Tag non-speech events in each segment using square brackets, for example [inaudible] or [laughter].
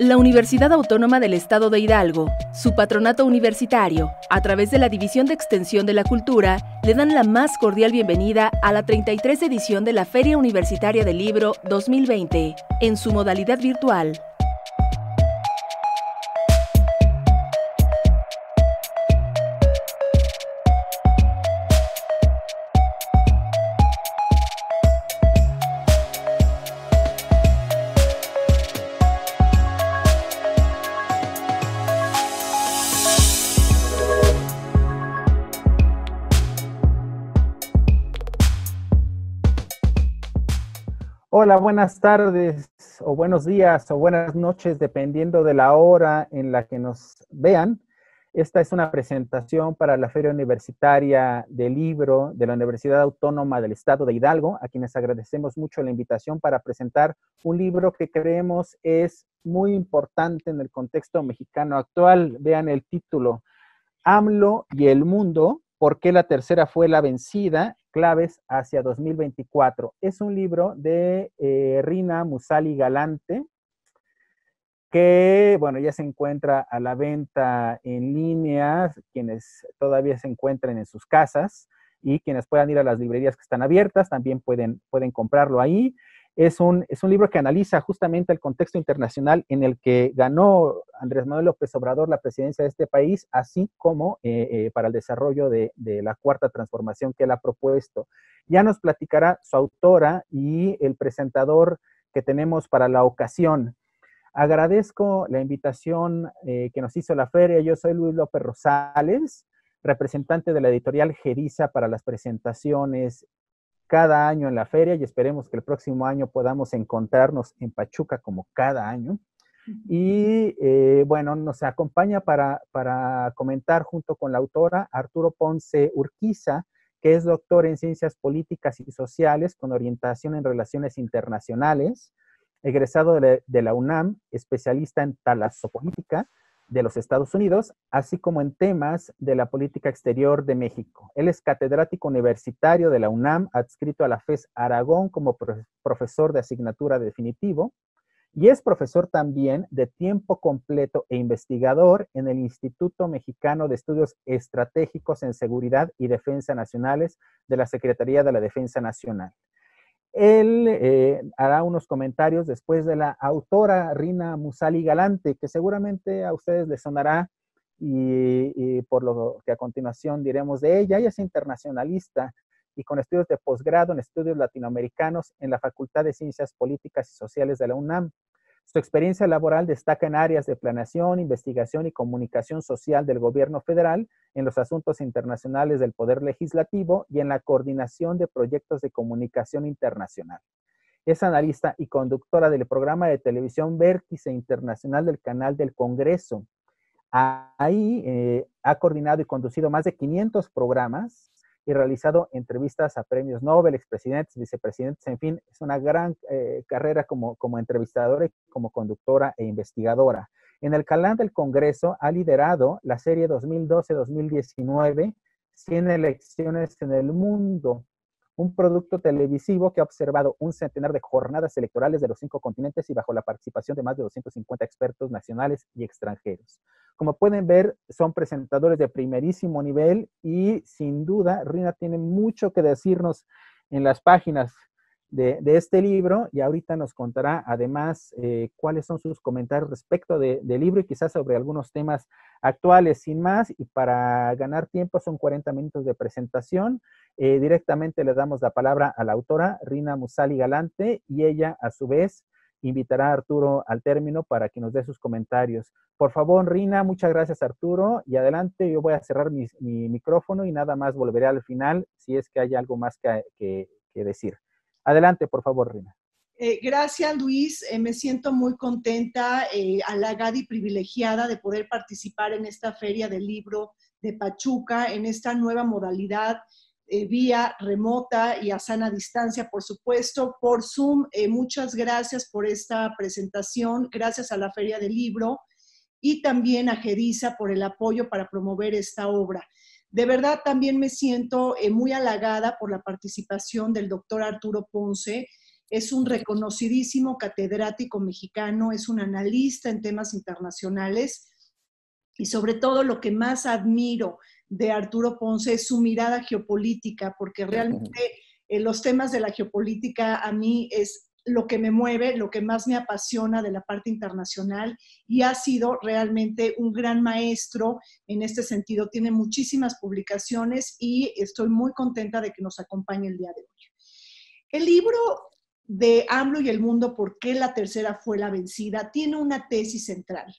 La Universidad Autónoma del Estado de Hidalgo, su patronato universitario, a través de la División de Extensión de la Cultura, le dan la más cordial bienvenida a la 33 edición de la Feria Universitaria del Libro 2020, en su modalidad virtual. Hola, buenas tardes o buenos días o buenas noches, dependiendo de la hora en la que nos vean. Esta es una presentación para la Feria Universitaria del Libro de la Universidad Autónoma del Estado de Hidalgo, a quienes agradecemos mucho la invitación para presentar un libro que creemos es muy importante en el contexto mexicano actual. Vean el título, AMLO y el mundo, por qué la tercera fue la vencida claves hacia 2024. Es un libro de eh, Rina Musali Galante, que, bueno, ya se encuentra a la venta en línea, quienes todavía se encuentren en sus casas y quienes puedan ir a las librerías que están abiertas, también pueden, pueden comprarlo ahí es un, libro que analiza justamente el contexto internacional en el que ganó Andrés Manuel López Obrador la presidencia de este país, así como eh, eh, para el desarrollo de, la cuarta transformación que él ha propuesto. Ya nos platicará su autora y el presentador que tenemos para la ocasión. Agradezco la invitación eh, que nos hizo la feria. Yo soy Luis López Rosales representante de la editorial Geriza para las presentaciones cada año en la feria y esperemos que el próximo año podamos encontrarnos en Pachuca como cada año. Y eh, bueno, nos acompaña para, comentar junto con la autora Arturo Ponce Urquiza, que es doctor en ciencias políticas y sociales con orientación en relaciones internacionales, egresado de la, de la UNAM, especialista en talasopolítica, de los Estados Unidos, así como en temas de la política exterior de México. Él es catedrático universitario de la UNAM, adscrito a la FES Aragón como profesor de asignatura definitivo, y es profesor también de tiempo completo e investigador en el Instituto Mexicano de Estudios Estratégicos en Seguridad y Defensa Nacionales de la Secretaría de la Defensa Nacional. Él eh, hará unos comentarios después de la autora Rina Musali Galante, que seguramente a ustedes les sonará y, y por lo que a continuación diremos de ella. Ella es internacionalista y con estudios de posgrado en estudios latinoamericanos en la Facultad de Ciencias Políticas y Sociales de la UNAM. Su experiencia laboral destaca en áreas de planeación, investigación y comunicación social del gobierno federal, en los asuntos internacionales del Poder Legislativo y en la coordinación de proyectos de comunicación internacional. Es analista y conductora del programa de televisión Vértice Internacional del Canal del Congreso. Ahí eh, ha coordinado y conducido más de 500 programas y realizado entrevistas a premios Nobel, expresidentes, vicepresidentes, en fin, es una gran eh, carrera como, como entrevistadora y como conductora e investigadora. En el Calán del Congreso ha liderado la serie 2012-2019, 100 elecciones en el mundo, un producto televisivo que ha observado un centenar de jornadas electorales de los cinco continentes y bajo la participación de más de 250 expertos nacionales y extranjeros. Como pueden ver, son presentadores de primerísimo nivel y sin duda Rina tiene mucho que decirnos en las páginas de, este libro y ahorita nos contará además eh, cuáles son sus comentarios respecto del libro y quizás sobre algunos temas actuales. Sin más, y para ganar tiempo son 40 minutos de presentación. Eh, directamente le damos la palabra a la autora Rina Musali Galante y ella a su vez invitará a Arturo al término para que nos dé sus comentarios. Por favor, Rina, muchas gracias Arturo y adelante, yo voy a cerrar mi, micrófono y nada más volveré al final si es que hay algo más que decir. Adelante, por favor, Rina. Eh, gracias, Luis. Eh, me siento muy contenta, eh, halagada y privilegiada de poder participar en esta feria del libro de Pachuca, en esta nueva modalidad eh, vía remota y a sana distancia, por supuesto, por Zoom. muchas gracias por esta presentación. Gracias a la feria del libro y también a Gerisa por el apoyo para promover esta obra. De verdad también me siento eh, muy halagada por la participación del doctor Arturo Ponce. Es un reconocidísimo catedrático mexicano, es un analista en temas internacionales y sobre todo lo que más admiro de Arturo Ponce es su mirada geopolítica, porque realmente eh, los temas de la geopolítica a mí es lo que me mueve, lo que más me apasiona de la parte internacional y ha sido realmente un gran maestro en este sentido. Tiene muchísimas publicaciones y estoy muy contenta de que nos acompañe el día de hoy. El libro de AMLO y el mundo, ¿por qué la tercera fue la vencida? Tiene una tesis central.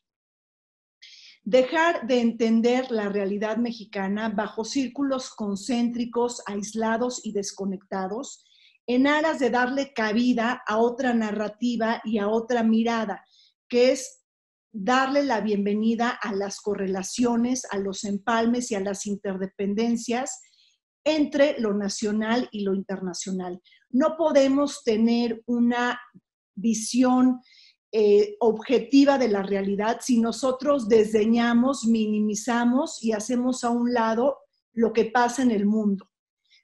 Dejar de entender la realidad mexicana bajo círculos concéntricos, aislados y desconectados en aras de darle cabida a otra narrativa y a otra mirada, que es darle la bienvenida a las correlaciones, a los empalmes y a las interdependencias entre lo nacional y lo internacional. No podemos tener una visión eh, objetiva de la realidad si nosotros desdeñamos, minimizamos y hacemos a un lado lo que pasa en el mundo.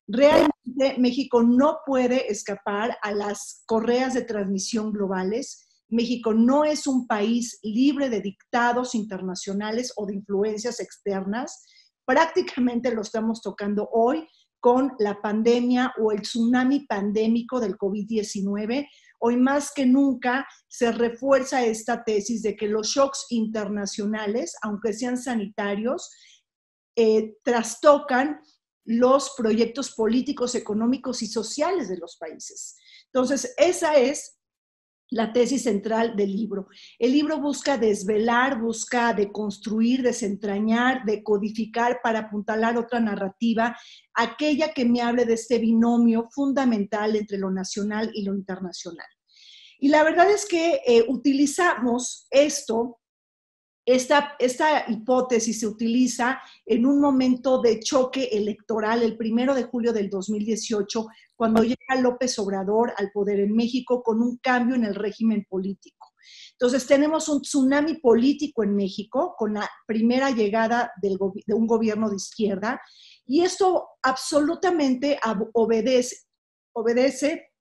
Realmente México no puede escapar a las correas de transmisión globales. México no es un país libre de dictados internacionales o de influencias externas. Prácticamente lo estamos tocando hoy con la pandemia o el tsunami pandémico del COVID-19. Hoy más que nunca se refuerza esta tesis de que los shocks internacionales, aunque sean sanitarios, eh, trastocan los proyectos políticos, económicos y sociales de los países. Entonces, esa es la tesis central del libro. El libro busca desvelar, busca deconstruir, desentrañar, decodificar para apuntalar otra narrativa, aquella que me hable de este binomio fundamental entre lo nacional y lo internacional. Y la verdad es que eh, utilizamos esto esta, hipótesis se utiliza en un momento de choque electoral, el primero de julio del 2018, cuando llega López Obrador al poder en México con un cambio en el régimen político. Entonces, tenemos un tsunami político en México con la primera llegada de un gobierno de izquierda y esto absolutamente obedece, obedece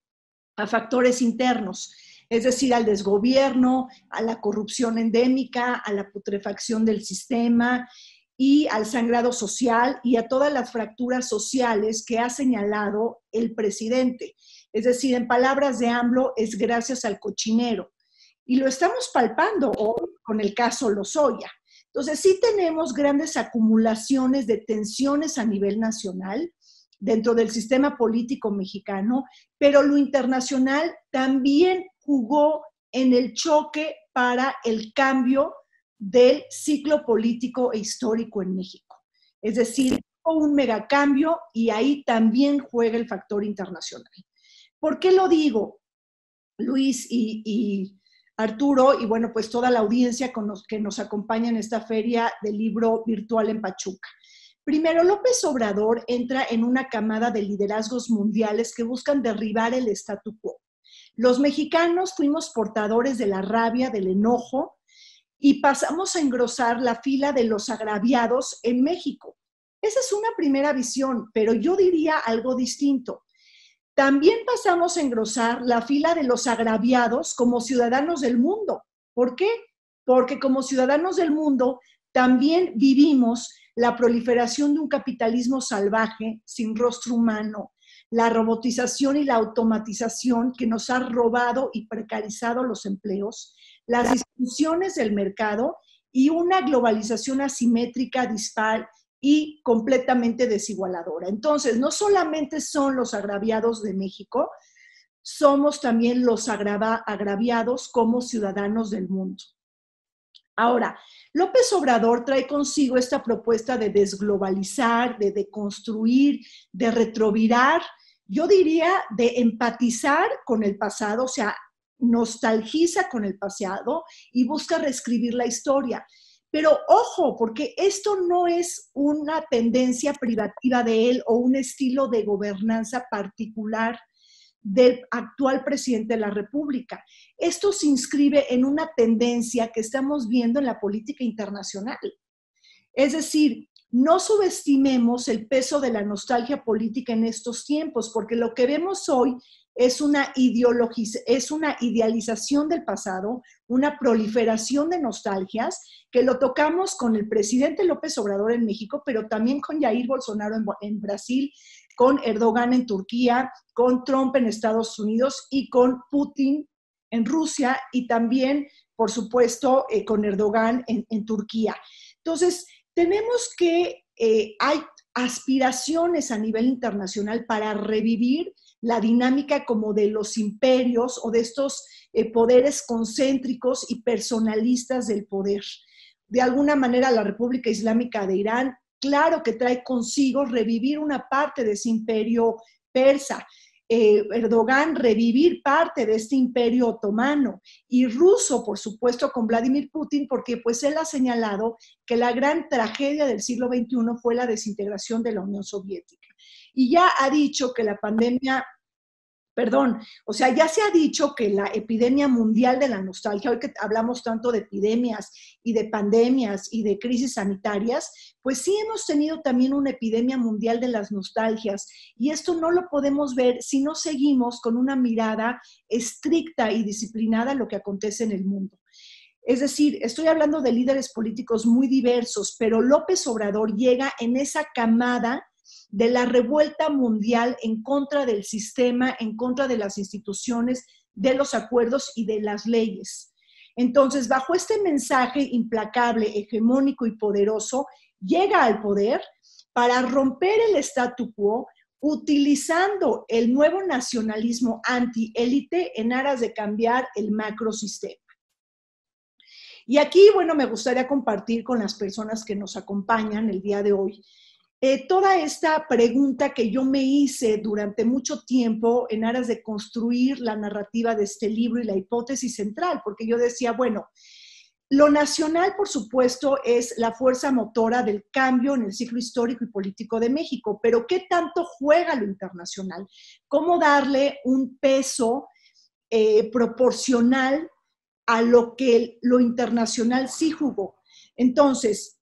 a factores internos es decir, al desgobierno, a la corrupción endémica, a la putrefacción del sistema y al sangrado social y a todas las fracturas sociales que ha señalado el presidente. Es decir, en palabras de AMLO, es gracias al cochinero. Y lo estamos palpando hoy con el caso Lozoya. Entonces, sí tenemos grandes acumulaciones de tensiones a nivel nacional dentro del sistema político mexicano, pero lo internacional también jugó en el choque para el cambio del ciclo político e histórico en México. Es decir, un megacambio y ahí también juega el factor internacional. ¿Por qué lo digo, Luis y, Arturo, y bueno, pues toda la audiencia que nos acompaña en esta feria del libro virtual en Pachuca? Primero, López Obrador entra en una camada de liderazgos mundiales que buscan derribar el statu quo. Los mexicanos fuimos portadores de la rabia, del enojo, y pasamos a engrosar la fila de los agraviados en México. Esa es una primera visión, pero yo diría algo distinto. También pasamos a engrosar la fila de los agraviados como ciudadanos del mundo. ¿Por qué? Porque como ciudadanos del mundo también vivimos la proliferación de un capitalismo salvaje, sin rostro humano, la robotización y la automatización que nos ha robado y precarizado los empleos, las disfunciones del mercado y una globalización asimétrica, dispar y completamente desigualadora. Entonces, no solamente son los agraviados de México, somos también los agrava, agraviados como ciudadanos del mundo. Ahora, López Obrador trae consigo esta propuesta de desglobalizar, de deconstruir, de retrovirar yo diría, de empatizar con el pasado, o sea, nostalgiza con el pasado y busca reescribir la historia. Pero ojo, porque esto no es una tendencia privativa de él o un estilo de gobernanza particular del actual presidente de la República. Esto se inscribe en una tendencia que estamos viendo en la política internacional. Es decir, no subestimemos el peso de la nostalgia política en estos tiempos, porque lo que vemos hoy es una, es una idealización del pasado, una proliferación de nostalgias, que lo tocamos con el presidente López Obrador en México, pero también con Jair Bolsonaro en, Brasil, con Erdogan en Turquía, con Trump en Estados Unidos y con Putin en Rusia y también, por supuesto, eh, con Erdogan en, en Turquía. Entonces, tenemos que, eh, hay aspiraciones a nivel internacional para revivir la dinámica como de los imperios o de estos eh, poderes concéntricos y personalistas del poder. De alguna manera la República Islámica de Irán, claro que trae consigo revivir una parte de ese imperio persa, eh, Erdogan revivir parte de este imperio otomano y ruso, por supuesto, con Vladimir Putin, porque pues él ha señalado que la gran tragedia del siglo XXI fue la desintegración de la Unión Soviética. Y ya ha dicho que la pandemia perdón, o sea, ya se ha dicho que la epidemia mundial de la nostalgia, hoy que hablamos tanto de epidemias y de pandemias y de crisis sanitarias, pues sí hemos tenido también una epidemia mundial de las nostalgias y esto no lo podemos ver si no seguimos con una mirada estricta y disciplinada a lo que acontece en el mundo. Es decir, estoy hablando de líderes políticos muy diversos, pero López Obrador llega en esa camada de la revuelta mundial en contra del sistema, en contra de las instituciones, de los acuerdos y de las leyes. Entonces, bajo este mensaje implacable, hegemónico y poderoso, llega al poder para romper el statu quo utilizando el nuevo nacionalismo antiélite en aras de cambiar el macrosistema. Y aquí, bueno, me gustaría compartir con las personas que nos acompañan el día de hoy eh, toda esta pregunta que yo me hice durante mucho tiempo en aras de construir la narrativa de este libro y la hipótesis central, porque yo decía, bueno, lo nacional, por supuesto, es la fuerza motora del cambio en el ciclo histórico y político de México, pero ¿qué tanto juega lo internacional? ¿Cómo darle un peso eh, proporcional a lo que lo internacional sí jugó? Entonces,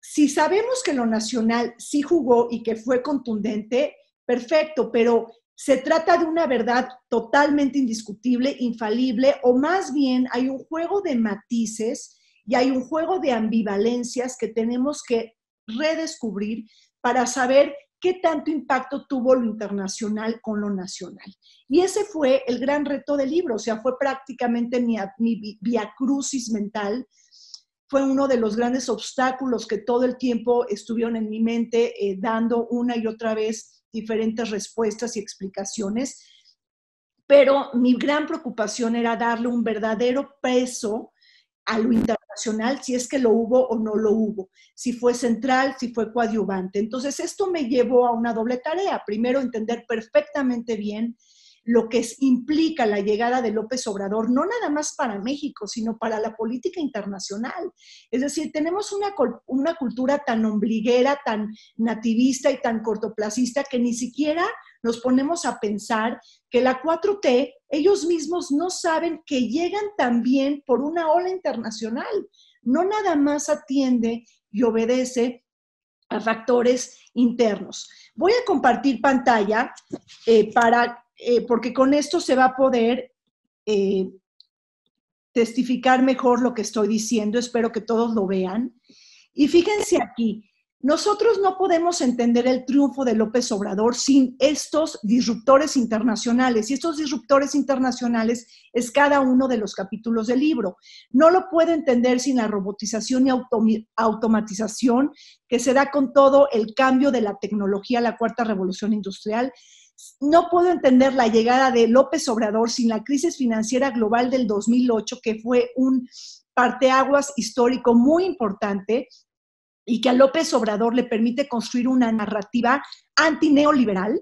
si sabemos que lo nacional sí jugó y que fue contundente, perfecto, pero se trata de una verdad totalmente indiscutible, infalible, o más bien hay un juego de matices y hay un juego de ambivalencias que tenemos que redescubrir para saber qué tanto impacto tuvo lo internacional con lo nacional. Y ese fue el gran reto del libro, o sea, fue prácticamente mi, vía crucis mental fue uno de los grandes obstáculos que todo el tiempo estuvieron en mi mente eh, dando una y otra vez diferentes respuestas y explicaciones. Pero mi gran preocupación era darle un verdadero peso a lo internacional, si es que lo hubo o no lo hubo, si fue central, si fue coadyuvante. Entonces, esto me llevó a una doble tarea. Primero, entender perfectamente bien lo que implica la llegada de López Obrador, no nada más para México, sino para la política internacional. Es decir, tenemos una, cultura tan ombliguera, tan nativista y tan cortoplacista que ni siquiera nos ponemos a pensar que la 4T, ellos mismos no saben que llegan también por una ola internacional. No nada más atiende y obedece a factores internos. Voy a compartir pantalla eh, para eh, porque con esto se va a poder eh, testificar mejor lo que estoy diciendo, espero que todos lo vean. Y fíjense aquí, nosotros no podemos entender el triunfo de López Obrador sin estos disruptores internacionales. Y estos disruptores internacionales es cada uno de los capítulos del libro. No lo puedo entender sin la robotización y automatización que se da con todo el cambio de la tecnología, la cuarta revolución industrial, no puedo entender la llegada de López Obrador sin la crisis financiera global del 2008, que fue un parteaguas histórico muy importante y que a López Obrador le permite construir una narrativa antineoliberal,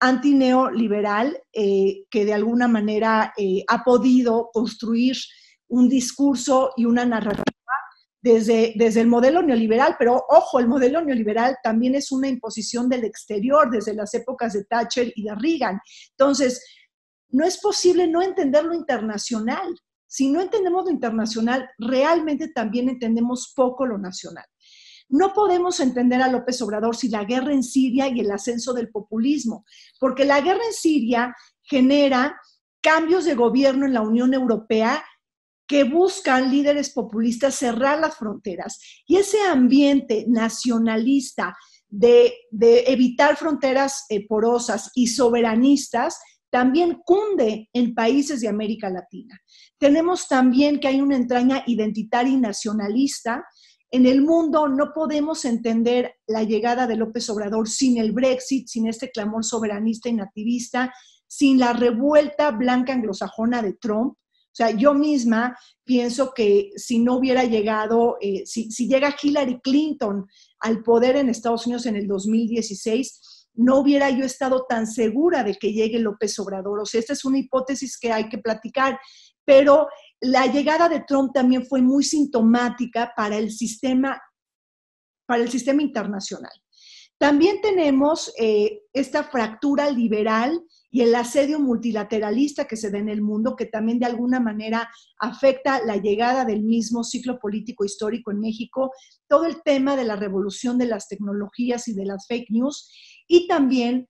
antineoliberal eh, que de alguna manera eh, ha podido construir un discurso y una narrativa desde, desde el modelo neoliberal, pero ojo, el modelo neoliberal también es una imposición del exterior desde las épocas de Thatcher y de Reagan. Entonces, no es posible no entender lo internacional. Si no entendemos lo internacional, realmente también entendemos poco lo nacional. No podemos entender a López Obrador sin la guerra en Siria y el ascenso del populismo, porque la guerra en Siria genera cambios de gobierno en la Unión Europea que buscan líderes populistas cerrar las fronteras. Y ese ambiente nacionalista de, evitar fronteras eh, porosas y soberanistas también cunde en países de América Latina. Tenemos también que hay una entraña identitaria y nacionalista. En el mundo no podemos entender la llegada de López Obrador sin el Brexit, sin este clamor soberanista y nativista, sin la revuelta blanca anglosajona de Trump. O sea, yo misma pienso que si no hubiera llegado, eh, si, llega Hillary Clinton al poder en Estados Unidos en el 2016, no hubiera yo estado tan segura de que llegue López Obrador. O sea, esta es una hipótesis que hay que platicar, pero la llegada de Trump también fue muy sintomática para el sistema, para el sistema internacional. También tenemos eh, esta fractura liberal y el asedio multilateralista que se da en el mundo, que también de alguna manera afecta la llegada del mismo ciclo político histórico en México, todo el tema de la revolución de las tecnologías y de las fake news, y también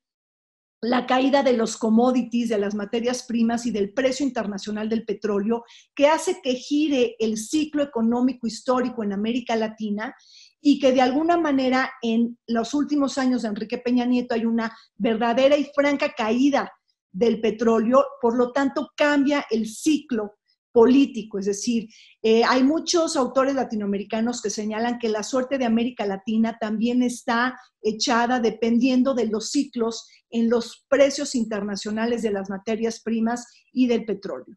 la caída de los commodities, de las materias primas y del precio internacional del petróleo, que hace que gire el ciclo económico histórico en América Latina y que de alguna manera en los últimos años de Enrique Peña Nieto hay una verdadera y franca caída del petróleo, por lo tanto cambia el ciclo político, es decir, eh, hay muchos autores latinoamericanos que señalan que la suerte de América Latina también está echada dependiendo de los ciclos en los precios internacionales de las materias primas y del petróleo.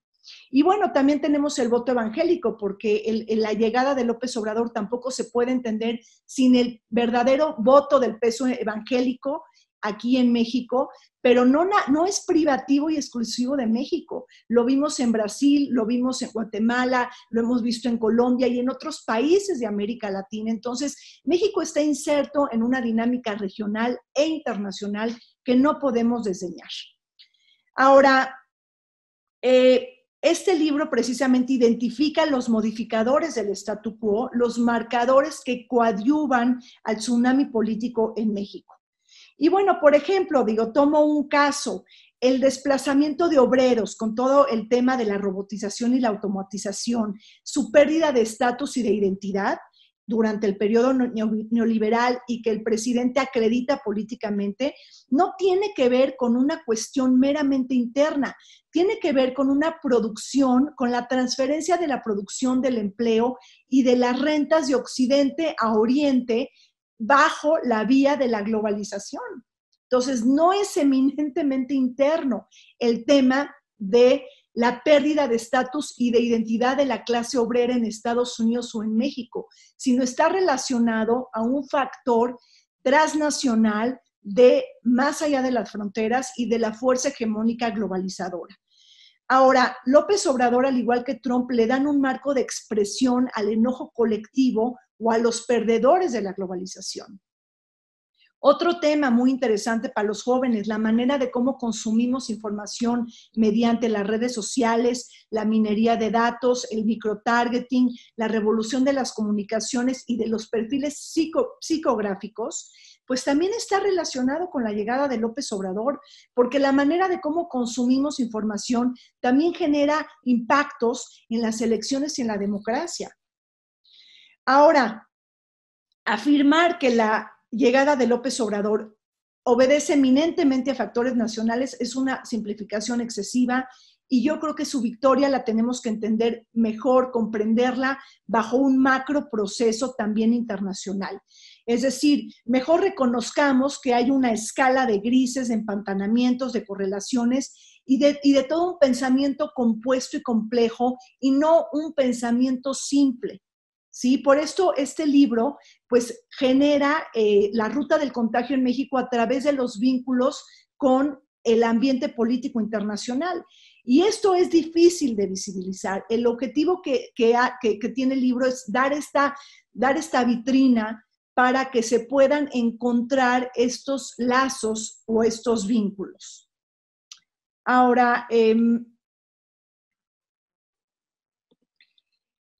Y bueno, también tenemos el voto evangélico, porque la llegada de López Obrador tampoco se puede entender sin el verdadero voto del peso evangélico aquí en México, pero no, no es privativo y exclusivo de México. Lo vimos en Brasil, lo vimos en Guatemala, lo hemos visto en Colombia y en otros países de América Latina. Entonces, México está inserto en una dinámica regional e internacional que no podemos desdeñar. Ahora, eh, este libro precisamente identifica los modificadores del statu quo, los marcadores que coadyuvan al tsunami político en México. Y bueno, por ejemplo, digo, tomo un caso, el desplazamiento de obreros con todo el tema de la robotización y la automatización, su pérdida de estatus y de identidad, durante el periodo neoliberal y que el presidente acredita políticamente, no tiene que ver con una cuestión meramente interna, tiene que ver con una producción, con la transferencia de la producción del empleo y de las rentas de Occidente a Oriente bajo la vía de la globalización. Entonces, no es eminentemente interno el tema de la pérdida de estatus y de identidad de la clase obrera en Estados Unidos o en México, sino está relacionado a un factor transnacional de más allá de las fronteras y de la fuerza hegemónica globalizadora. Ahora, López Obrador, al igual que Trump, le dan un marco de expresión al enojo colectivo o a los perdedores de la globalización. Otro tema muy interesante para los jóvenes, la manera de cómo consumimos información mediante las redes sociales, la minería de datos, el microtargeting, la revolución de las comunicaciones y de los perfiles psicográficos, pues también está relacionado con la llegada de López Obrador, porque la manera de cómo consumimos información también genera impactos en las elecciones y en la democracia. Ahora, afirmar que la llegada de López Obrador obedece eminentemente a factores nacionales, es una simplificación excesiva y yo creo que su victoria la tenemos que entender mejor, comprenderla bajo un macro proceso también internacional. Es decir, mejor reconozcamos que hay una escala de grises, de empantanamientos, de correlaciones y de, todo un pensamiento compuesto y complejo y no un pensamiento simple. ¿sí? Por esto este libro pues genera eh, la ruta del contagio en México a través de los vínculos con el ambiente político internacional. Y esto es difícil de visibilizar. El objetivo que, que, tiene el libro es dar esta, dar esta vitrina para que se puedan encontrar estos lazos o estos vínculos. Ahora, em,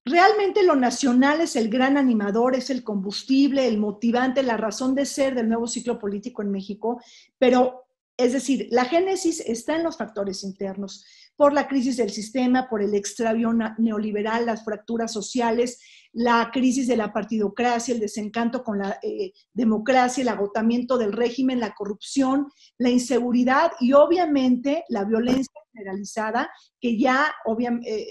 Realmente lo nacional es el gran animador, es el combustible, el motivante, la razón de ser del nuevo ciclo político en México, pero es decir, la génesis está en los factores internos, por la crisis del sistema, por el extravío neoliberal, las fracturas sociales, la crisis de la partidocracia, el desencanto con la eh, democracia, el agotamiento del régimen, la corrupción, la inseguridad y obviamente la violencia generalizada, que ya, eh,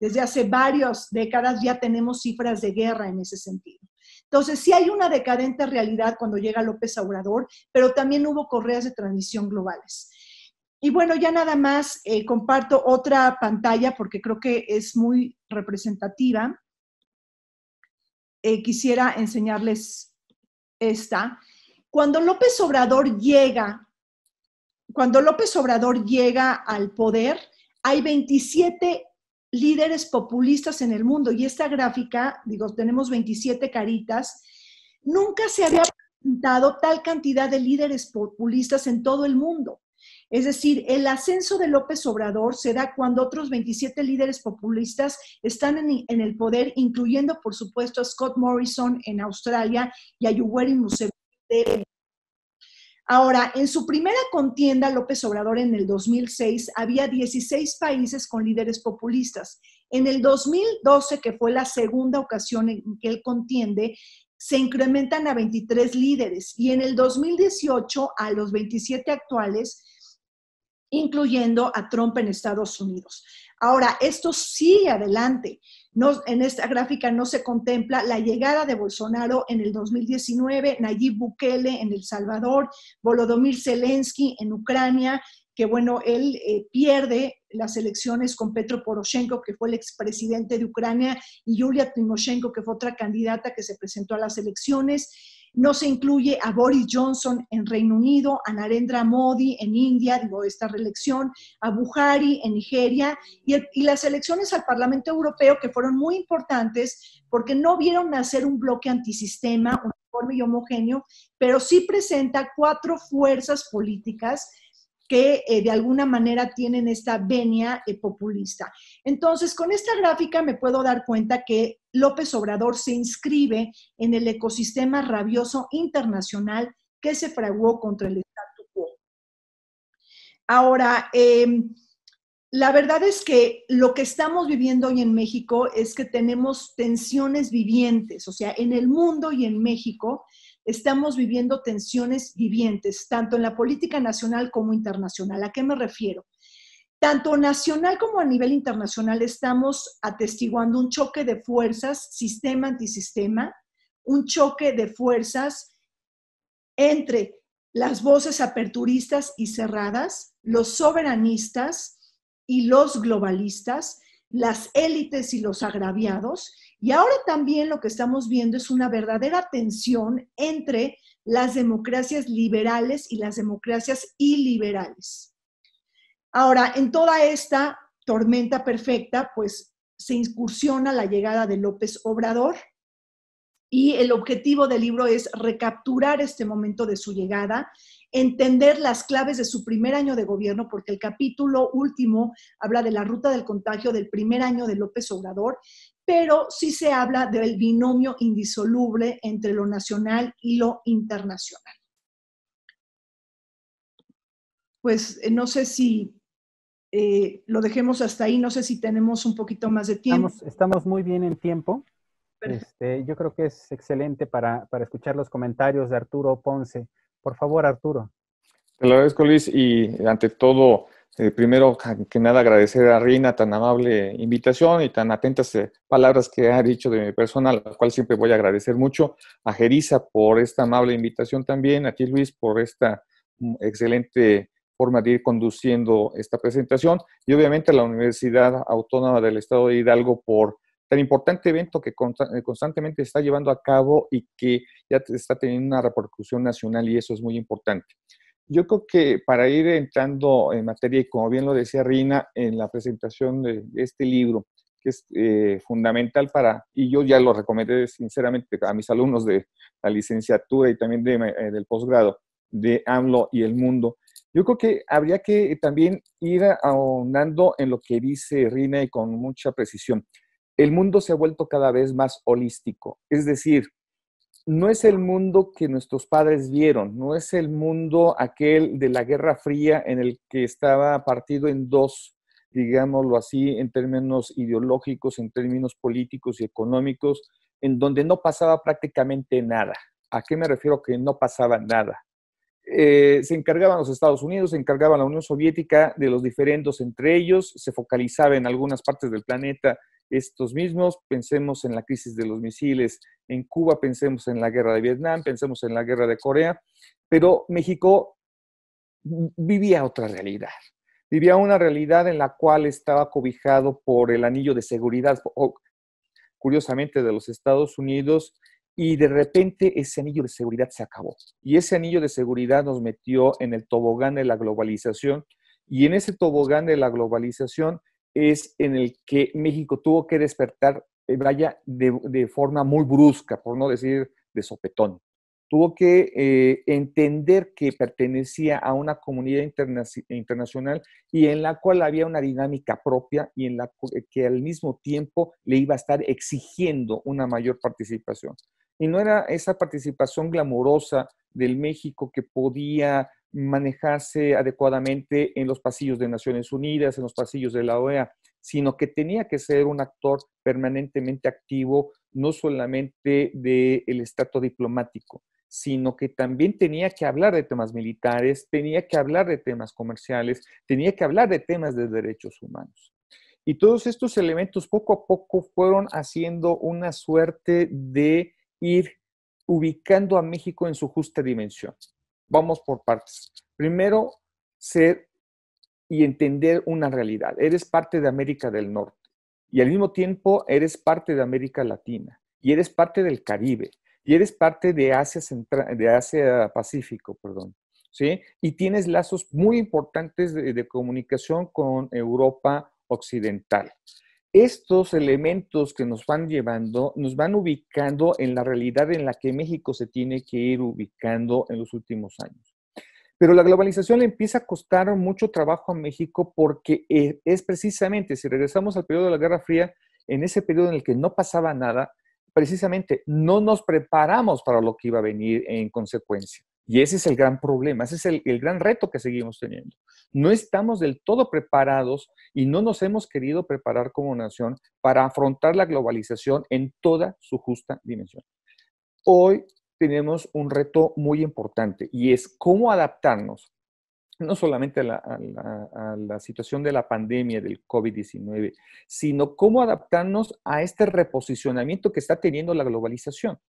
desde hace varias décadas ya tenemos cifras de guerra en ese sentido. Entonces, sí hay una decadente realidad cuando llega López Obrador, pero también hubo correas de transmisión globales. Y bueno, ya nada más eh, comparto otra pantalla porque creo que es muy representativa. Eh, quisiera enseñarles esta. Cuando López Obrador llega, cuando López Obrador llega al poder, hay 27 líderes populistas en el mundo y esta gráfica, digo, tenemos 27 caritas, nunca se había presentado tal cantidad de líderes populistas en todo el mundo. Es decir, el ascenso de López Obrador se da cuando otros 27 líderes populistas están en, el poder, incluyendo, por supuesto, a Scott Morrison en Australia y a Ahora, en su primera contienda, López Obrador en el 2006, había 16 países con líderes populistas. En el 2012, que fue la segunda ocasión en que él contiende, se incrementan a 23 líderes y en el 2018 a los 27 actuales incluyendo a Trump en Estados Unidos. Ahora, esto sigue adelante. en esta gráfica no se contempla la llegada de Bolsonaro en el 2019, Nayib Bukele en El Salvador, Volodymyr Zelensky en Ucrania, que bueno, él eh, pierde las elecciones con Petro Poroshenko, que fue el expresidente de Ucrania, y Yulia Tymoshenko, que fue otra candidata que se presentó a las elecciones no se incluye a Boris Johnson en Reino Unido, a Narendra Modi en India, digo, esta reelección, a Buhari en Nigeria y, las elecciones al Parlamento Europeo que fueron muy importantes porque no vieron nacer un bloque antisistema uniforme y homogéneo, pero sí presenta cuatro fuerzas políticas que eh, de alguna manera tienen esta venia eh, populista. Entonces, con esta gráfica me puedo dar cuenta que López Obrador se inscribe en el ecosistema rabioso internacional que se fraguó contra el Estado quo. Ahora, em, la verdad es que lo que estamos viviendo hoy en México es que tenemos tensiones vivientes, o sea, en el mundo y en México, estamos viviendo tensiones vivientes, tanto en la política nacional como internacional. ¿A qué me refiero? Tanto nacional como a nivel internacional estamos atestiguando un choque de fuerzas, sistema-antisistema, un choque de fuerzas entre las voces aperturistas y cerradas, los soberanistas y los globalistas, las élites y los agraviados. Y ahora también lo que estamos viendo es una verdadera tensión entre las democracias liberales y las democracias iliberales. Ahora, en toda esta tormenta perfecta, pues se incursiona la llegada de López Obrador y el objetivo del libro es recapturar este momento de su llegada entender las claves de su primer año de gobierno, porque el capítulo último habla de la ruta del contagio del primer año de López Obrador, pero sí se habla del binomio indisoluble entre lo nacional y lo internacional. Pues eh, no sé si eh, lo dejemos hasta ahí, no sé si tenemos un poquito más de tiempo. Estamos, muy bien en tiempo. Este, yo creo que es excelente para escuchar los comentarios de Arturo Ponce por favor, Arturo. Te lo agradezco, Luis, y ante todo, eh, primero que nada agradecer a Reina tan amable invitación y tan atentas eh, palabras que ha dicho de mi persona, la cual siempre voy a agradecer mucho, a Jerisa por esta amable invitación también, a ti Luis por esta mm, excelente forma de ir conduciendo esta presentación y obviamente a la Universidad Autónoma del Estado de Hidalgo por tan importante evento que eh, constantemente está llevando a cabo y que ya está teniendo una repercusión nacional y eso es muy importante. Yo creo que para ir entrando en materia, y como bien lo decía Rina en la presentación de este libro, que es eh, fundamental para, y yo ya lo recomendé sinceramente a mis alumnos de la licenciatura y también de, eh, del posgrado de AMLO y el mundo, yo creo que habría que también ir ahondando en lo que dice Rina y con mucha precisión el mundo se ha vuelto cada vez más holístico. Es decir, no es el mundo que nuestros padres vieron, no es el mundo aquel de la Guerra Fría en el que estaba partido en dos, digámoslo así, en términos ideológicos, en términos políticos y económicos, en donde no pasaba prácticamente nada. ¿A qué me refiero que no pasaba nada? Eh, se encargaban los Estados Unidos, se encargaba la Unión Soviética de los diferendos entre ellos, se focalizaba en algunas partes del planeta estos mismos, pensemos en la crisis de los misiles en Cuba, pensemos en la guerra de Vietnam, pensemos en la guerra de Corea, pero México mm, vivía otra realidad, vivía una realidad en la cual estaba cobijado por el anillo de seguridad, curiosamente, de los Estados Unidos, y de repente ese anillo de seguridad se acabó. Y ese anillo de seguridad nos metió en el tobogán de la globalización, y en ese tobogán de la globalización es en el que México tuvo que despertar, eh, vaya, de, forma muy brusca, por no decir de sopetón. Tuvo que eh, entender que pertenecía a una comunidad internacional y en la cual había una dinámica propia y en la eh, que al mismo tiempo le iba a estar exigiendo una mayor participación. Y no era esa participación glamorosa del México que podía manejarse adecuadamente en los pasillos de Naciones Unidas, en los pasillos de la OEA, sino que tenía que ser un actor permanentemente activo, no solamente del estatus diplomático, sino que también tenía que hablar de temas militares, tenía que hablar de temas comerciales, tenía que hablar de temas de derechos humanos. Y todos estos elementos poco a poco fueron haciendo una suerte de ir ubicando a México en su justa dimensión vamos por partes. Primero, ser y entender una realidad. Eres parte de América del Norte y al mismo tiempo eres parte de América Latina y eres parte del Caribe y eres parte de Asia, Central, de Asia Pacífico, perdón. ¿Sí? Y tienes lazos muy importantes de, de comunicación con Europa Occidental estos elementos que nos van llevando nos van ubicando en la realidad en la que México se tiene que ir ubicando en los últimos años. Pero la globalización le empieza a costar mucho trabajo a México porque eh, es precisamente, si regresamos al periodo de la Guerra Fría, en ese periodo en el que no pasaba nada, precisamente no nos preparamos para lo que iba a venir en consecuencia. Y ese es el gran problema, ese es el, gran reto que seguimos teniendo. No estamos del todo preparados y no nos hemos querido preparar como nación para afrontar la globalización en toda su justa dimensión. Hoy tenemos un reto muy importante y es cómo adaptarnos no solamente a la, a la situación de la pandemia del COVID-19, sino cómo adaptarnos a este reposicionamiento que está teniendo la globalización.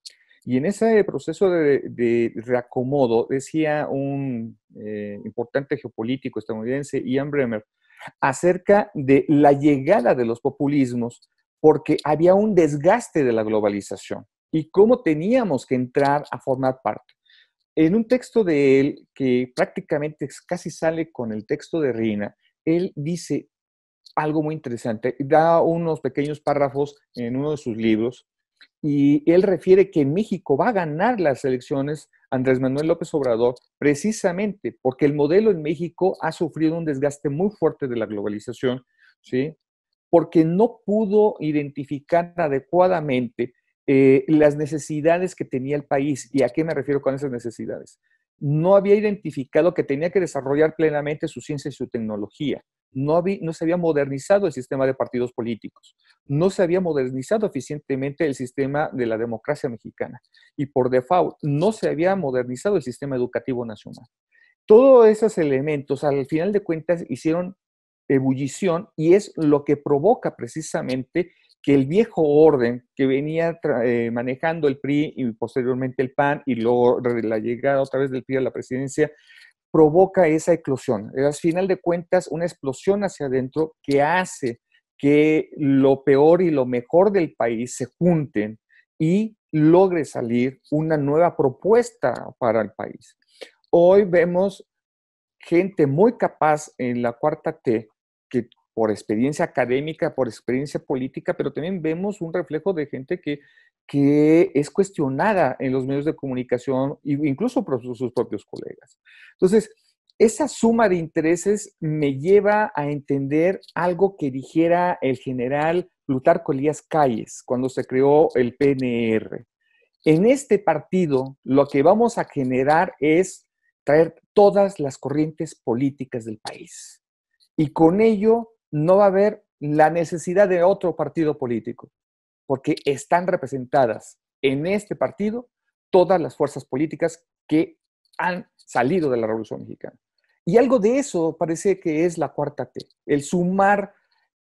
Y en ese proceso de, reacomodo, decía un eh, importante geopolítico estadounidense, Ian Bremer, acerca de la llegada de los populismos, porque había un desgaste de la globalización y cómo teníamos que entrar a formar parte. En un texto de él, que prácticamente casi sale con el texto de Reina, él dice algo muy interesante, da unos pequeños párrafos en uno de sus libros y él refiere que México va a ganar las elecciones Andrés Manuel López Obrador precisamente porque el modelo en México ha sufrido un desgaste muy fuerte de la globalización, ¿sí? porque no pudo identificar adecuadamente eh, las necesidades que tenía el país. ¿Y a qué me refiero con esas necesidades? No había identificado que tenía que desarrollar plenamente su ciencia y su tecnología no, se había modernizado el sistema de partidos políticos, no se había modernizado eficientemente el sistema de la democracia mexicana y por default no se había modernizado el sistema educativo nacional. Todos esos elementos al final de cuentas hicieron ebullición y es lo que provoca precisamente que el viejo orden que venía eh, manejando el PRI y posteriormente el PAN y luego la llegada otra vez del PRI a la presidencia provoca esa eclosión. Al final de cuentas, una explosión hacia adentro que hace que lo peor y lo mejor del país se junten y logre salir una nueva propuesta para el país. Hoy vemos gente muy capaz en la cuarta T, que por experiencia académica, por experiencia política, pero también vemos un reflejo de gente que que es cuestionada en los medios de comunicación, incluso por sus propios colegas. Entonces, esa suma de intereses me lleva a entender algo que dijera el general Plutarco Elías Calles cuando se creó el PNR. En este partido lo que vamos a generar es traer todas las corrientes políticas del país. Y con ello no va a haber la necesidad de otro partido político porque están representadas en este partido todas las fuerzas políticas que han salido de la Revolución Mexicana. Y algo de eso parece que es la cuarta T, el sumar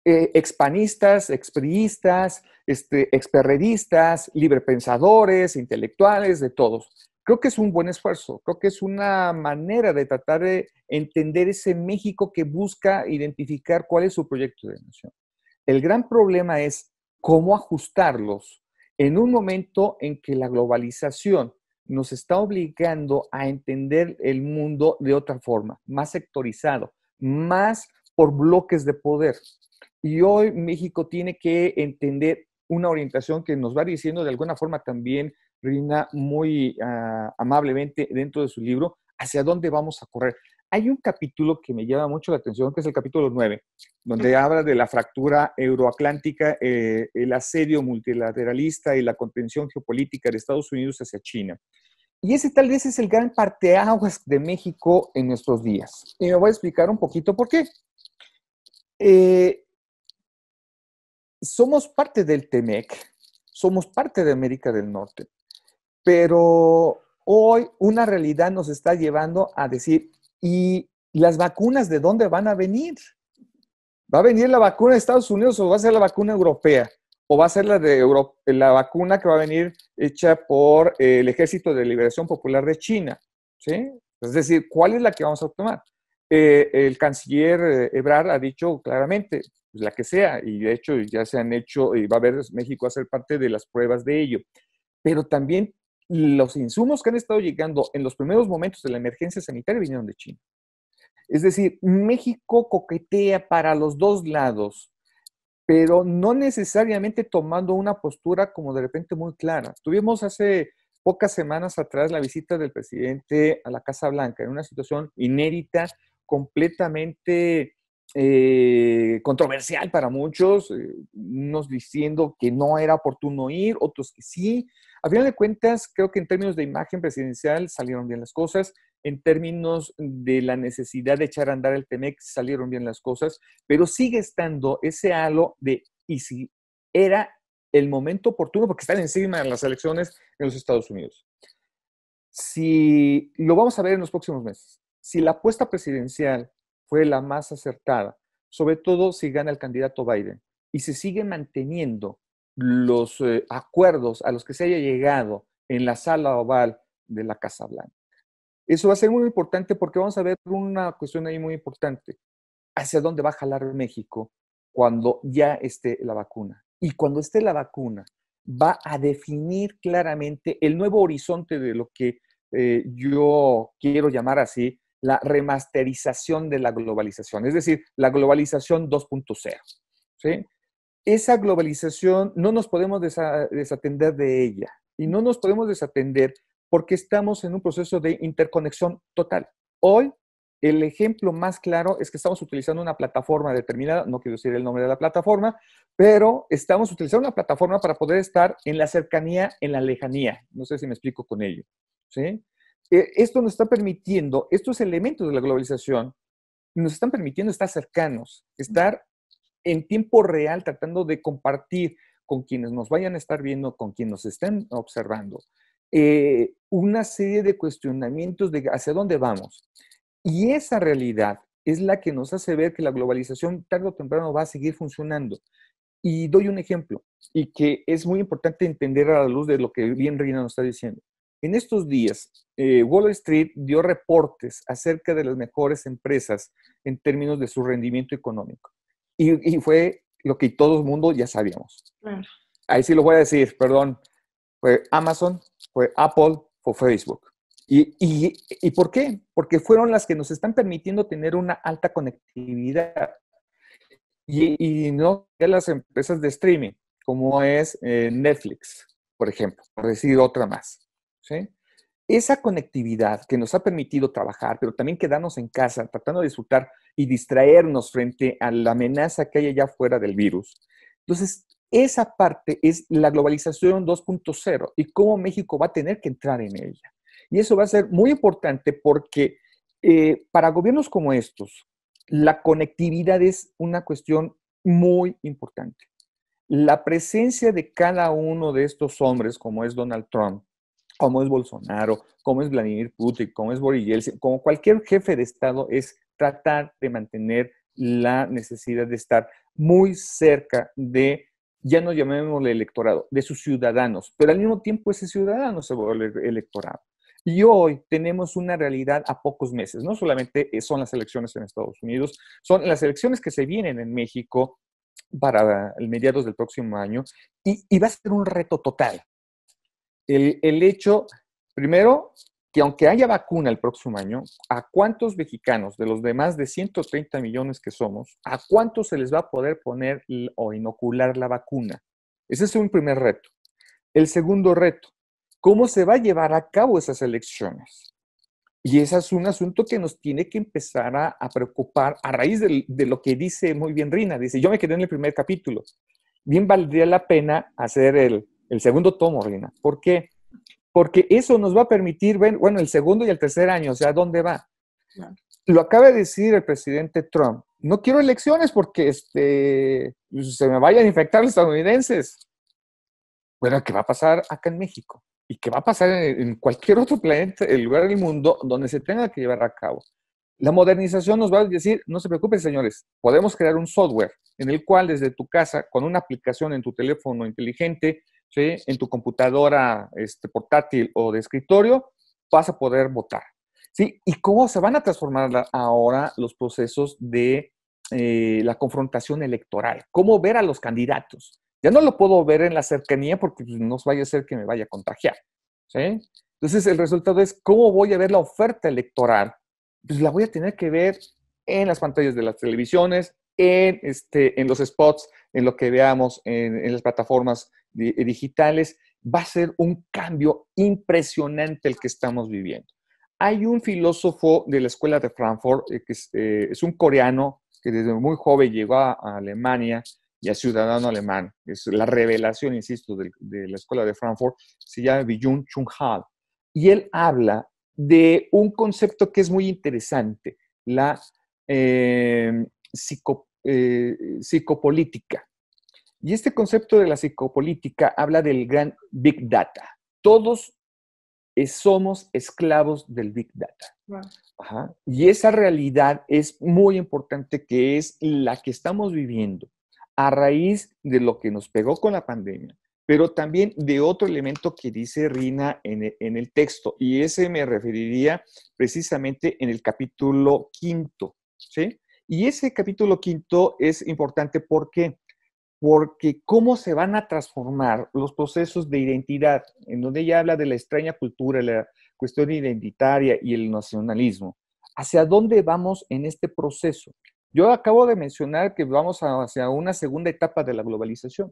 eh, expanistas, expriistas, este, experredistas, librepensadores, intelectuales, de todos. Creo que es un buen esfuerzo, creo que es una manera de tratar de entender ese México que busca identificar cuál es su proyecto de nación. El gran problema es cómo ajustarlos en un momento en que la globalización nos está obligando a entender el mundo de otra forma, más sectorizado, más por bloques de poder. Y hoy México tiene que entender una orientación que nos va diciendo de alguna forma también Rina muy ah, amablemente dentro de su libro, hacia dónde vamos a correr. Hay un capítulo que me llama mucho la atención, que es el capítulo 9, donde habla de la fractura euroatlántica, eh, el asedio multilateralista y la contención geopolítica de Estados Unidos hacia China. Y ese tal vez es el gran parteaguas de México en nuestros días. Y me voy a explicar un poquito por qué. Eh, somos parte del TEMEC, somos parte de América del Norte, pero hoy una realidad nos está llevando a decir, ¿Y las vacunas de dónde van a venir? ¿Va a venir la vacuna de Estados Unidos o va a ser la vacuna europea? ¿O va a ser la, de la vacuna que va a venir hecha por eh, el Ejército de Liberación Popular de China? ¿Sí? Es decir, ¿cuál es la que vamos a tomar? Eh, el canciller eh, Ebrard ha dicho claramente, pues, la que sea, y de hecho ya se han hecho, y va a ver, México a ser parte de las pruebas de ello. Pero también los insumos que han estado llegando en los primeros momentos de la emergencia sanitaria vinieron de China. Es decir, México coquetea para los dos lados, pero no necesariamente tomando una postura como de repente muy clara. Estuvimos hace pocas semanas atrás la visita del presidente a la Casa Blanca en una situación inédita, completamente eh, controversial para muchos, eh, unos diciendo que no era oportuno ir, otros que sí. A final de cuentas, creo que en términos de imagen presidencial salieron bien las cosas, en términos de la necesidad de echar a andar el TEMEC salieron bien las cosas, pero sigue estando ese halo de, y si era el momento oportuno, porque están encima de las elecciones en los Estados Unidos. Si lo vamos a ver en los próximos meses, si la apuesta presidencial fue la más acertada, sobre todo si gana el candidato Biden y se sigue manteniendo los eh, acuerdos a los que se haya llegado en la sala oval de la Casa Blanca. Eso va a ser muy importante porque vamos a ver una cuestión ahí muy importante. ¿Hacia dónde va a jalar México cuando ya esté la vacuna? Y cuando esté la vacuna, va a definir claramente el nuevo horizonte de lo que eh, yo quiero llamar así la remasterización de la globalización, es decir, la globalización 2.0. ¿sí? Esa globalización no nos podemos desatender de ella y no nos podemos desatender porque estamos en un proceso de interconexión total. Hoy, el ejemplo más claro es que estamos utilizando una plataforma determinada, no quiero decir el nombre de la plataforma, pero estamos utilizando una plataforma para poder estar en la cercanía, en la lejanía. No sé si me explico con ello. ¿sí? E, esto nos está permitiendo, estos elementos de la globalización nos están permitiendo estar cercanos, estar en tiempo real tratando de compartir con quienes nos vayan a estar viendo, con quienes nos estén observando, eh, una serie de cuestionamientos de hacia dónde vamos. Y esa realidad es la que nos hace ver que la globalización tarde o temprano va a seguir funcionando. Y doy un ejemplo, y que es muy importante entender a la luz de lo que bien Reina nos está diciendo. En estos días, eh, Wall Street dio reportes acerca de las mejores empresas en términos de su rendimiento económico. Y, fue lo que todo el mundo ya sabíamos. Ahí sí lo voy a decir, perdón. Fue Amazon, fue Apple, fue Facebook. Y, por qué? Porque fueron las que nos están permitiendo tener una alta conectividad. Y, no las empresas de streaming, como es eh, Netflix, por ejemplo, por decir otra más. Esa conectividad que nos ha permitido trabajar, pero también quedarnos en casa, tratando de disfrutar y distraernos frente a la amenaza que hay allá afuera del virus. Entonces, esa parte es la globalización 2.0 y cómo México va a tener que entrar en ella. Y eso va a ser muy importante porque eh, para gobiernos como estos, la conectividad es una cuestión muy importante. La presencia de cada uno de estos hombres, como es Donald Trump, como es Bolsonaro, como es Vladimir Putin, como es Boris Yeltsin, como cualquier jefe de Estado, es tratar de mantener la necesidad de estar muy cerca de, ya no llamémosle electorado, de sus ciudadanos, pero al mismo tiempo ese ciudadano se vuelve electorado. Y hoy tenemos una realidad a pocos meses. No solamente eh, son las elecciones en Estados Unidos, son las elecciones que se vienen en México para mediados del próximo año y va a ser un reto total el, hecho, primero, que aunque haya vacuna el próximo año, ¿a cuántos mexicanos de los demás de 130 millones que somos, a cuántos se les va a poder poner o inocular la vacuna? Ese es un primer reto. El segundo reto, ¿cómo se va a llevar a cabo esas elecciones? Y ese es un asunto que nos tiene que empezar a, preocupar a raíz de, de lo que dice muy bien Rina. Dice, yo me quedé en el primer capítulo. Bien valdría la pena hacer el, el segundo tomo, Reina. ¿Por qué? Porque eso nos va a permitir ver, bueno, el segundo y el tercer año, o sea, ¿dónde va? Lo acaba de decir el presidente Trump. No quiero elecciones porque este, pues, se me vayan a infectar los estadounidenses. Bueno, ¿qué va a pasar acá en México? ¿Y qué va a pasar en, en cualquier otro planeta, el lugar del mundo donde se tenga que llevar a cabo? La modernización nos va a decir, no se preocupen señores, podemos crear un software en el cual desde tu casa, con una aplicación en tu teléfono inteligente, ¿sí? en tu computadora este, portátil o de escritorio, vas a poder votar. ¿sí? ¿Y cómo se van a transformar ahora los procesos de eh, la confrontación electoral? ¿Cómo ver a los candidatos? Ya no lo puedo ver en la cercanía porque pues, no vaya a ser que me vaya a contagiar. Entonces, el resultado es cómo voy a ver la oferta electoral. Pues la voy a tener que ver en las pantallas de las televisiones, en, este, en los spots, en lo que veamos en las plataformas eh, digitales, va a ser un cambio impresionante el que estamos viviendo. Hay un filósofo de la escuela de Frankfurt, eh, que eh, es, un coreano que desde muy joven llegó a, Alemania y a ciudadano alemán. Es la revelación, insisto, de, la escuela de Frankfurt. Se llama Byung Chung Han Y él habla de un concepto que es muy interesante, la psicopolítica. Y este concepto de la psicopolítica habla del gran Big Data. Todos eh, somos esclavos del Big Data. Y esa realidad es muy importante que es la que estamos viviendo a raíz de lo que nos pegó con la pandemia, pero también de otro elemento que dice Rina en e, el, texto, y ese me referiría precisamente en el capítulo quinto, Y ese capítulo quinto es importante porque porque cómo se van a transformar los procesos de identidad, en donde ella habla de la extraña cultura, la cuestión identitaria y el nacionalismo. ¿Hacia dónde vamos en este proceso? Yo acabo de mencionar que vamos hacia una segunda etapa de la globalización,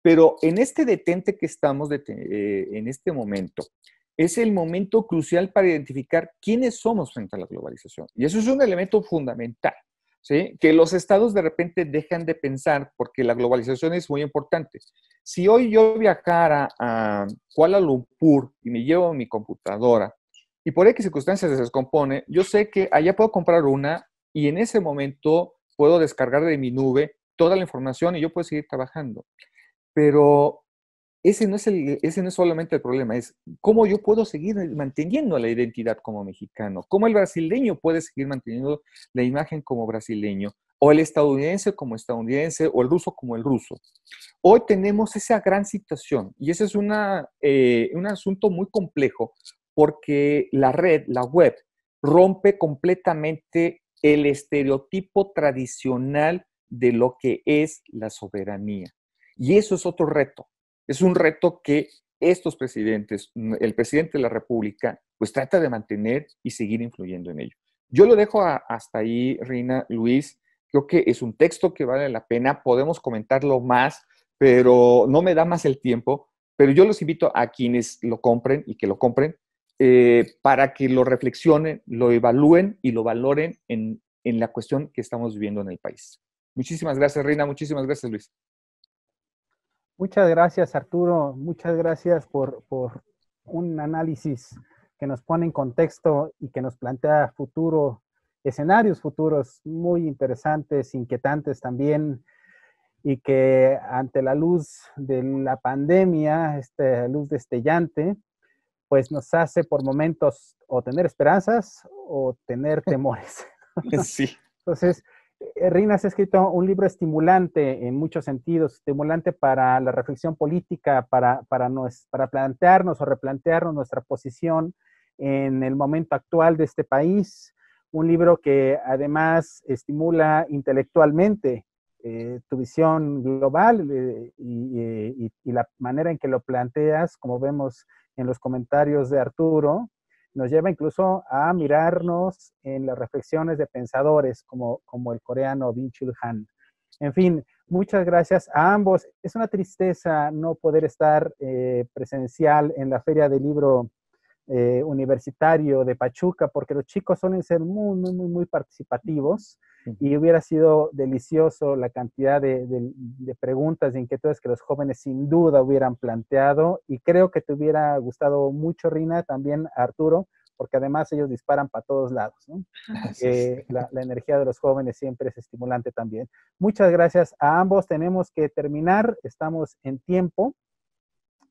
pero en este detente que estamos eh, en este momento, es el momento crucial para identificar quiénes somos frente a la globalización. Y eso es un elemento fundamental. Que los estados de repente dejan de pensar porque la globalización es muy importante. Si hoy yo viajara a Kuala Lumpur y me llevo mi computadora y por X circunstancias se descompone, yo sé que allá puedo comprar una y en ese momento puedo descargar de mi nube toda la información y yo puedo seguir trabajando. Pero ese no, es ese no es solamente el problema, es cómo yo puedo seguir manteniendo la identidad como mexicano, cómo el brasileño puede seguir manteniendo la imagen como brasileño, o el estadounidense como estadounidense, o el ruso como el ruso. Hoy tenemos esa gran situación y ese es una, eh, un asunto muy complejo porque la red, la web, rompe completamente el estereotipo tradicional de lo que es la soberanía. Y eso es otro reto. Es un reto que estos presidentes, mm, el presidente de la República, pues trata de mantener y seguir influyendo en ello. Yo lo dejo hasta ahí, Reina, Luis. Creo que es un texto que vale la pena. Podemos comentarlo más, pero no me da más el tiempo. Pero yo los invito a quienes lo compren y que lo compren eh, para que lo reflexionen, lo evalúen y lo valoren en, en la cuestión que estamos viviendo en el país. Muchísimas gracias, Reina. Muchísimas gracias, Luis. Muchas gracias, Arturo. Muchas gracias por, un análisis que nos pone en contexto y que nos plantea futuro, escenarios futuros muy interesantes, inquietantes también, y que ante la luz de la pandemia, esta luz destellante, pues nos hace por momentos o tener esperanzas o tener [laughs] temores. Sí. [laughs] Entonces, eh, Rina has escrito un libro estimulante en muchos sentidos, estimulante para la reflexión política, para, para, para plantearnos o replantearnos nuestra posición en el momento actual de este país. Un libro que además estimula intelectualmente eh, tu visión global eh, y, la manera en que lo planteas, como vemos en los comentarios de Arturo, nos lleva incluso a mirarnos en las reflexiones de pensadores como, como el coreano Bin Chul Han. En fin, muchas gracias a ambos. Es una tristeza no poder estar eh, presencial en la Feria del Libro eh, universitario de Pachuca, porque los chicos suelen ser muy, muy, muy, participativos y hubiera sido delicioso la cantidad de, preguntas, de inquietudes que los jóvenes sin duda hubieran planteado y creo que te hubiera gustado mucho, Rina, también Arturo, porque además ellos disparan para todos lados. ¿no? Eh, la, energía de los jóvenes siempre es estimulante también. Muchas gracias a ambos. Tenemos que terminar, estamos en tiempo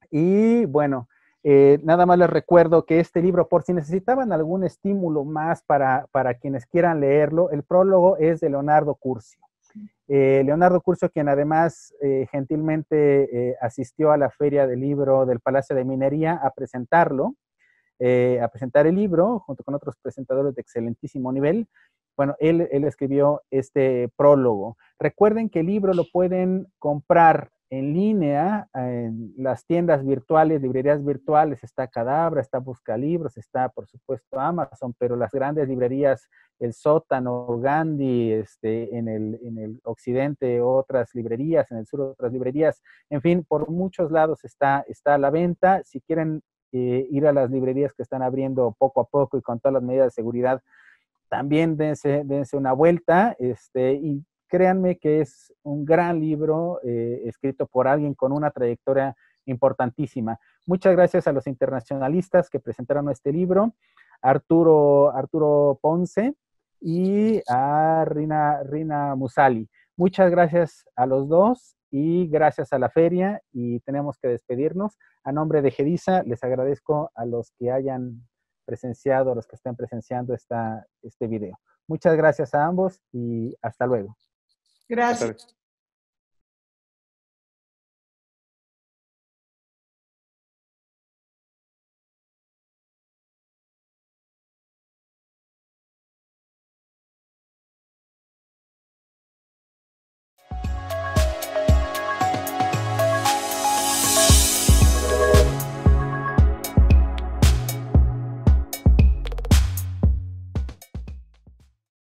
y bueno. Eh, nada más les recuerdo que este libro, por si necesitaban algún estímulo más para, quienes quieran leerlo, el prólogo es de Leonardo Curcio. Eh, Leonardo Curcio, quien además eh, gentilmente asistió a la feria del libro del Palacio de Minería a presentarlo, a presentar el libro junto con otros presentadores de excelentísimo nivel. Bueno, él, él escribió este prólogo. Recuerden que el libro lo pueden comprar en línea, en las tiendas virtuales, librerías virtuales, está Cadabra, está busca libros está por supuesto Amazon, pero las grandes librerías, el sótano, Gandhi, este, en, el, en el occidente otras librerías, en el sur otras librerías, en fin, por muchos lados está, está la venta. Si quieren eh, ir a las librerías que están abriendo poco a poco y con todas las medidas de seguridad, también dense, dense una vuelta este, y Créanme que es un gran libro eh, escrito por alguien con una trayectoria importantísima. Muchas gracias a los internacionalistas que presentaron este libro, Arturo, Arturo Ponce y a Rina, Musali. Muchas gracias a los dos y gracias a la feria y tenemos que despedirnos. A nombre de Gedisa, les agradezco a los que hayan presenciado, a los que estén presenciando esta, este video. Muchas gracias a ambos y hasta luego. Gracias.